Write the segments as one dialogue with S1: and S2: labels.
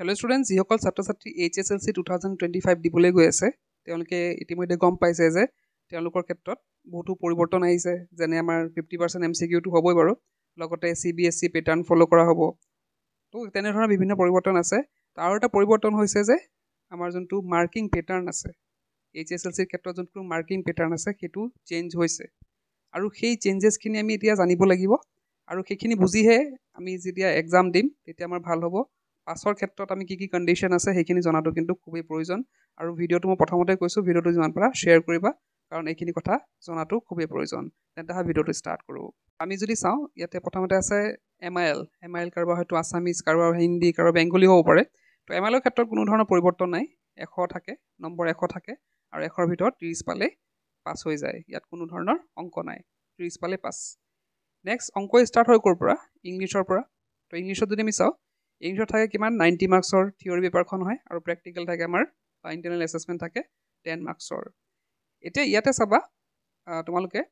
S1: hello' student যিসকল ছাত্ৰ ছাত্ৰী H S L C two thousand twenty five দিবলৈ গৈ আছে তেওঁলোকে ইতিমধ্যে গম পাইছে যে তেওঁলোকৰ ক্ষেত্ৰত বহুতো পৰিৱৰ্তন আহিছে যেনে আমাৰ ফিফটি পাৰ্চেণ্ট এম চি কিউটো হ'বই বাৰু লগতে C B S C pattern follow' কৰা হ'ব তো তেনেধৰণৰ বিভিন্ন পৰিৱৰ্তন আছে তাৰ এটা পৰিৱৰ্তন হৈছে যে আমাৰ যোনটো মাৰ্কিং পেটাৰ্ণ আছে এইচ এছ এল চিৰ ক্ষেত্ৰত যোনটো মাৰ্কিং পেটাৰ্ণ আছে সেইটো চেঞ্জ হৈছে আৰু সেই চেঞ্জেছখিনি আমি এতিয়া জানিব লাগিব আৰু সেইখিনি বুজিহে আমি যেতিয়া এক্সাম দিম তেতিয়া আমাৰ ভাল হ'ব পাছৰ ক্ষেত্ৰত আমি কি কি কণ্ডিশ্যন আছে সেইখিনি জনাটো কিন্তু খুবেই প্ৰয়োজন আৰু ভিডিঅ'টো মই প্ৰথমতে কৈছোঁ ভিডিঅ'টো যিমান পাৰা শ্বেয়াৰ কৰিবা কাৰণ এইখিনি কথা জনাটো খুবেই প্ৰয়োজন তেন্তে ভিডিঅ'টো ষ্টাৰ্ট কৰোঁ আমি যদি চাওঁ ইয়াতে প্ৰথমতে আছে M I L M I L কাৰোবাৰ হয়তো আছামিজ কাৰোবাৰ হিন্দী কাৰোবাৰ বেংগলী হ'ব পাৰে তো এম আইলৰ ক্ষেত্ৰত কোনো ধৰণৰ পৰিৱৰ্তন নাই এশ থাকে নম্বৰ এশ থাকে আৰু এশৰ ভিতৰত ত্ৰিছ পালেই পাছ হৈ যায় ইয়াত কোনো ধৰণৰ অংক নাই ত্ৰিছ পালেই পাছ নেক্সট অংক ষ্টাৰ্ট হয় ক'ৰ পৰা ইংলিছৰ পৰা তো ইংলিছত যদি আমি চাওঁ ইংলিছত থাকে কিমান নাইণ্টি মাৰ্কছৰ থিয়ৰী পেপাৰখন হয় আৰু প্ৰেক্টিকেল থাকে আমাৰ বা ইণ্টাৰনেল এছেছমেণ্ট থাকে টেন মাৰ্কছৰ এতিয়া ইয়াতে চাবা তোমালোকে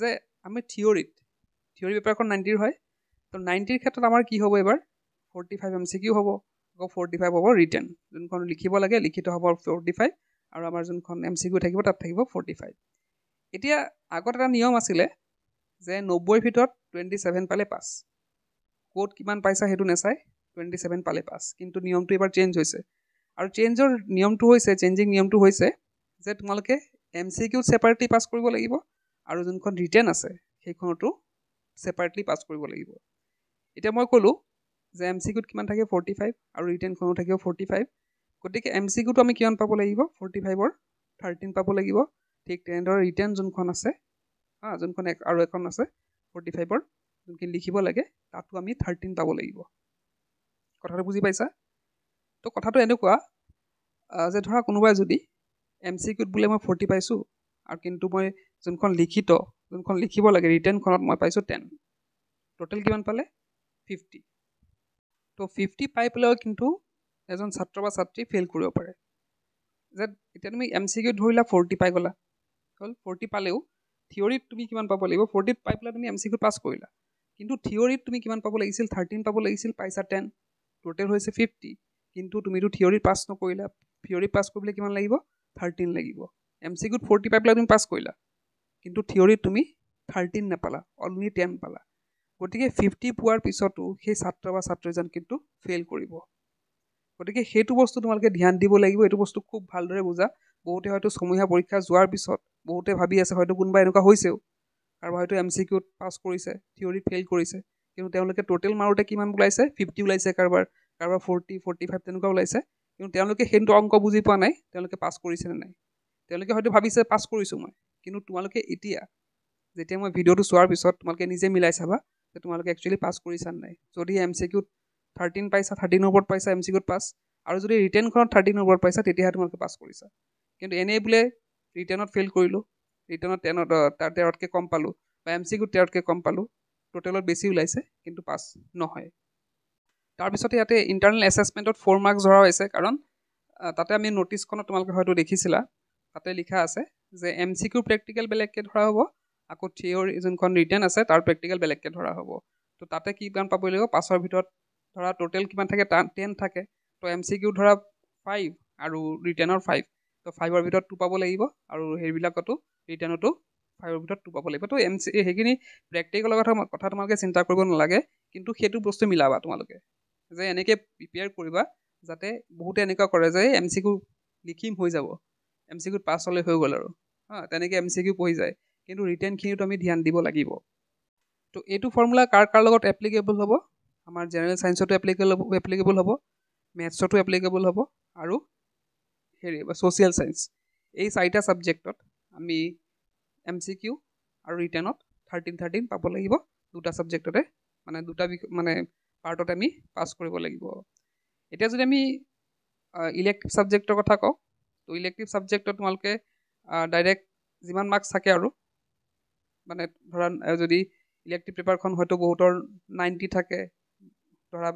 S1: যে আমি থিয়ৰিত থিয়ৰি পেপাৰখন নাইণ্টিৰ হয় তো নাইণ্টিৰ ক্ষেত্ৰত আমাৰ কি হ'ব এইবাৰ forty five M C Q হ'ব আকৌ ফৰ্টি ফাইভ হ'ব ৰিটেন যোনখন লিখিব লাগে লিখিত হ'ব ফৰ্টি ফাইভ আৰু আমাৰ যোনখন এম চি কিউ থাকিব তাত থাকিব ফৰ্টি ফাইভ এতিয়া আগত এটা নিয়ম আছিলে যে নব্বৈৰ ভিতৰত টুৱেণ্টি ছেভেন পালে পাছ ক'ত কিমান পাইছা সেইটো নেচাই টুৱেণ্টি ছেভেন পালে পাছ কিন্তু নিয়মটো এইবাৰ চেঞ্জ হৈছে আৰু চেঞ্জৰ নিয়মটো হৈছে চেঞ্জিং নিয়মটো হৈছে যে তোমালোকে এম চি কিউত ছেপাৰেটলি পাছ কৰিব লাগিব আৰু যোনখন ৰিটেন আছে সেইখনতো ছেপাৰেটলি পাছ কৰিব লাগিব এতিয়া মই ক'লোঁ যে এম চি কিউত কিমান থাকে ফৰ্টি ফাইভ আৰু ৰিটেনখনো থাকিব ফৰ্টি ফাইভ গতিকে এম চি কিউটো আমি কিমান পাব লাগিব ফৰ্টি ফাইভৰ থাৰ্টিন পাব লাগিব ঠিক তেনেদৰে ৰিটেন যোনখন আছে হা যোনখন আৰু এখন আছে ফৰ্টি ফাইভৰ যোনখিনি লিখিব লাগে তাতো আমি থাৰ্টিন পাব লাগিব কথাটো বুজি পাইছা তো কথাটো এনেকুৱা যে ধৰা কোনোবাই যদি এম চি কিউত বোলে মই ফৰ্টি পাইছোঁ আৰু কিন্তু মই যোনখন লিখিত যোনখন লিখিব লাগে ৰিটাৰ্ণখনত মই পাইছোঁ টেন টোটেল কিমান পালে ফিফটি তো ফিফটি পাই পেলাইও কিন্তু এজন ছাত্ৰ বা ছাত্ৰী ফেইল কৰিব পাৰে যে এতিয়া তুমি এম চি কিউত ধৰিলা ফৰ্টি পাই গ'লা হ'ল ফৰ্টি পালেও থিয়ৰীত তুমি কিমান পাব লাগিব ফৰ্টিত পাই পেলাই তুমি এম চি কিউত পাছ কৰিলা কিন্তু থিয়ৰীত তুমি কিমান পাব লাগিছিল থাৰ্টিন পাব লাগিছিল পাইছা টেন টোটেল হৈছে ফিফটি কিন্তু তুমিতো থিয়ৰীত পাছ নকৰিলা থিয়ৰী পাছ কৰিবলৈ কিমান লাগিব থাৰ্টিন লাগিব এম চি কিউত ফৰ্টি পাই পেলাই তুমি পাছ কৰিলা কিন্তু থিয়ৰীত তুমি থাৰ্টিন নাপালা অলনি টেন পালা গতিকে ফিফটি পোৱাৰ পিছতো সেই ছাত্ৰ বা ছাত্ৰীজন কিন্তু ফেইল কৰিব গতিকে সেইটো বস্তু তোমালোকে ধ্যান দিব লাগিব এইটো বস্তু খুব ভালদৰে বুজা বহুতে হয়তো ছমহীয়া পৰীক্ষা যোৱাৰ পিছত বহুতে ভাবি আছে হয়তো কোনোবা এনেকুৱা হৈছেও আৰু হয়তো এম চি কিউত পাছ কৰিছে থিয়ৰীত ফেইল কৰিছে কিন্তু তেওঁলোকে ট'টেল মাৰোঁতে কিমান ওলাইছে ফিফটি ওলাইছে কাৰোবাৰ কাৰোবাৰ ফৰ্টি ফৰ্টি ফাইভ তেনেকুৱা ওলাইছে কিন্তু তেওঁলোকে সেইটো অংক বুজি পোৱা নাই তেওঁলোকে পাছ কৰিছে নে নাই তেওঁলোকে হয়তো ভাবিছে পাছ কৰিছোঁ মই কিন্তু তোমালোকে এতিয়া যেতিয়া মই ভিডিঅ'টো চোৱাৰ পিছত তোমালোকে নিজে মিলাই চাবা যে তোমালোকে একচুৱেলি পাছ কৰিছা নাই যদি এম চি কিউত থাৰ্টিন পাইছা থাৰ্টিনৰ ওপৰত পাইছা এম চি কিউত পাছ আৰু যদি ৰিটাৰ্ণখনত থাৰ্টিনৰ ওপৰত পাইছা তেতিয়াহে তোমালোকে পাছ কৰিছা কিন্তু এনেই বোলে ৰিটাৰ্ণত ফেইল কৰিলোঁ ৰিটাৰ্ণত টেনত তাৰ তেৰতকৈ কম পালোঁ বা এম চি কিউত তেৰতকৈ কম পালোঁ টোটেলত বেছি ওলাইছে কিন্তু পাছ নহয় তাৰপিছতে ইয়াতে ইণ্টাৰনেল এছেছমেণ্টত ফ'ৰ মাৰ্কছ ধৰা হৈছে কাৰণ তাতে আমি নটিছখনত তোমালোকে হয়তো দেখিছিলা তাতে লিখা আছে যে এম চি কিউ প্ৰেক্টিকেল বেলেগকৈ ধৰা হ'ব আকৌ থিয়ৰি যোনখন ৰিটাৰ্ণ আছে তাৰ প্ৰেক্টিকেল বেলেগকৈ ধৰা হ'ব তো তাতে কি কিমান পাবই লাগিব পাছৰ ভিতৰত ধৰা টোটেল কিমান থাকে তাত টেন থাকে তো এম চি কিউ ধৰা ফাইভ আৰু ৰিটাৰ্ণৰ ফাইভ তো ফাইভৰ ভিতৰত টু পাব লাগিব আৰু সেইবিলাকতো ৰিটাৰ্ণতো ফাইভৰ ভিতৰত টু পাব লাগিব তো এম চি সেইখিনি প্ৰেক্টিকেলৰ কথা কথা তোমালোকে চিন্তা কৰিব নালাগে কিন্তু সেইটো বস্তু মিলাবা তোমালোকে যে এনেকৈ প্ৰিপেয়াৰ কৰিবা যাতে বহুতে এনেকুৱা কৰে যে এম চি কিউ লিখিম হৈ যাব এম চি কিউত পাছ হ'লে হৈ গ'ল আৰু হা তেনেকৈ এম চি কিউ পঢ়ি যায় কিন্তু ৰিটাৰ্ণখিনিতো আমি ধ্যান দিব লাগিব তো এইটো ফৰ্মুলা কাৰ কাৰ লগত এপ্লিকেবল হ'ব আমাৰ জেনেৰেল ছায়েঞ্চতো এপ্লিকেবল হ'ব এপ্লিকেবল হ'ব মেথছতো এপ্লিকেবল হ'ব আৰু হেৰি ছ'চিয়েল ছায়েঞ্চ এই চাৰিটা ছাবজেক্টত আমি এম চি কিউ আৰু ৰিটাৰ্ণত থাৰ্টিন থাৰ্টিন পাব লাগিব দুটা ছাবজেক্টতে মানে দুটা মানে পাৰ্টত আমি পাছ কৰিব লাগিব এতিয়া যদি আমি ইলেক্টিভ ছাবজেক্টৰ কথা কওঁ তো ইলেক্টিভ ছাবজেক্টত তোমালোকে ডাইৰেক্ট যিমান মাৰ্কছ থাকে আৰু মানে ধৰা যদি ইলেক্টিভ পেপাৰখন হয়তো বহুতৰ নাইণ্টি থাকে ধৰা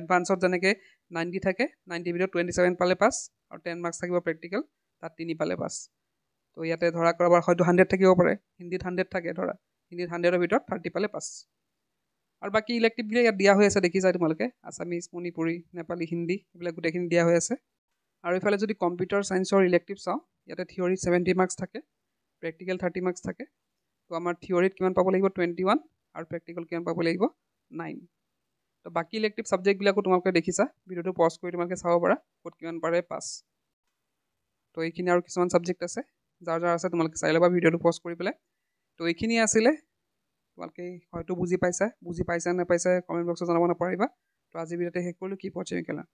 S1: এডভান্সত যেনেকৈ নাইণ্টি থাকে নাইণ্টিৰ ভিতৰত টুৱেণ্টি ছেভেন পালে পাছ আৰু টেন মাৰ্কছ থাকিব প্ৰেক্টিকেল তাত তিনি পালে পাছ তো ইয়াতে ধৰা কাৰোবাৰ হয়তো হাণ্ড্ৰেড থাকিব পাৰে হিন্দীত হাণ্ড্ৰেড থাকে ধৰা হিন্দীত হাণ্ড্ৰেডৰ ভিতৰত থাৰ্টি পালে পাছ আৰু বাকী ইলেক্টিভবিলাক ইয়াত দিয়া হৈ আছে দেখিছাই তোমালোকে আছামিজ মণিপুৰী নেপালী হিন্দী এইবিলাক গোটেইখিনি দিয়া হৈ আছে আৰু ইফালে যদি কম্পিউটাৰ ছায়েন্সৰ ইলেক্টিভ চাওঁ ইয়াতে থিয়ৰী ছেভেণ্টি মাৰ্কছ থাকে প্ৰেক্টিকেল থাৰ্টি মাৰ্কছ থাকে তো আমাৰ থিয়ৰীত কিমান পাব লাগিব টুৱেণ্টি ওৱান আৰু প্ৰেক্টিকেল কিমান পাব লাগিব নাইন তো বাকী ইলেক্টিভ ছাবজেক্টবিলাকো তোমালোকে দেখিছা ভিডিঅ'টো পজ কৰি তোমালোকে চাব পাৰা ক'ত কিমান পাৰে পাছ তো এইখিনি আৰু কিছুমান ছাবজেক্ট আছে যাৰ যাৰ আছে তোমালোকে চাই ল'বা ভিডিঅ'টো পজ কৰি পেলাই তো এইখিনিয়ে আছিলে তোমালোকে হয়তো বুজি পাইছা বুজি পাইছা নাপাইছা কমেণ্ট বক্সত জনাব নাপাৰিবা তো আজি ভিডিঅ'তে শেষ কৰিলোঁ কি পৰ্যায় মেখেলা